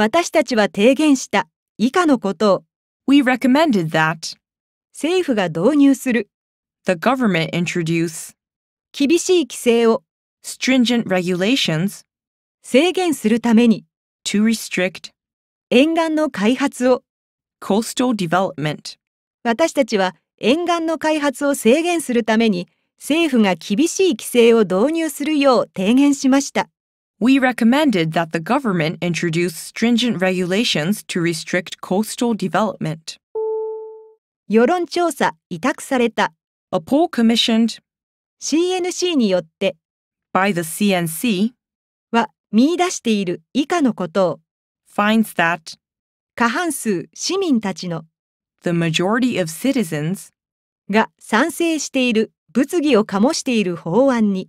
私たちは提言した以下のことを We recommended that 政府が導入する The government introduce 厳しい規制を Stringent regulations 制限するために To restrict 沿岸の開発を Coastal development 私たちは沿岸の開発を制限するために政府が厳しい規制を導入するよう提言しました。We recommended that the government introduce stringent regulations to restrict coastal development. 世論調査委託された A poll commissioned CNC によって by the CNC は見出している以下のことを finds that 過半数市民たちの the majority of citizens が賛成している物議を醸している法案に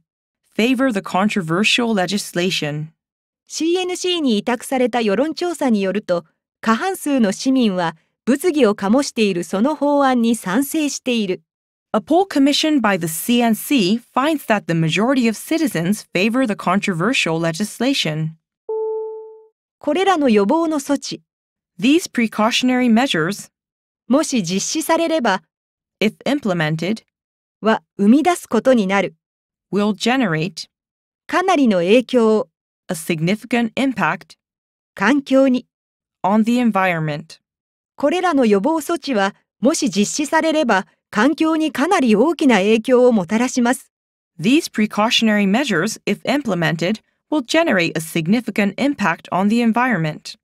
favor the controversial legislation. CNC に委託された世論調査によると、過半数の市民は物議を醸しているその法案に賛成している。A poll commissioned by the CNC finds that the majority of citizens favor the controversial legislation. これらの予防の措置 These precautionary measures もし実施されれば if implemented は生み出すことになる will generate かなりの影響 a significant impact 環境に on the environment これらの予防措置はもし実施されれば環境にかなり大きな影響をもたらします These precautionary measures, if implemented, will generate a significant impact on the environment.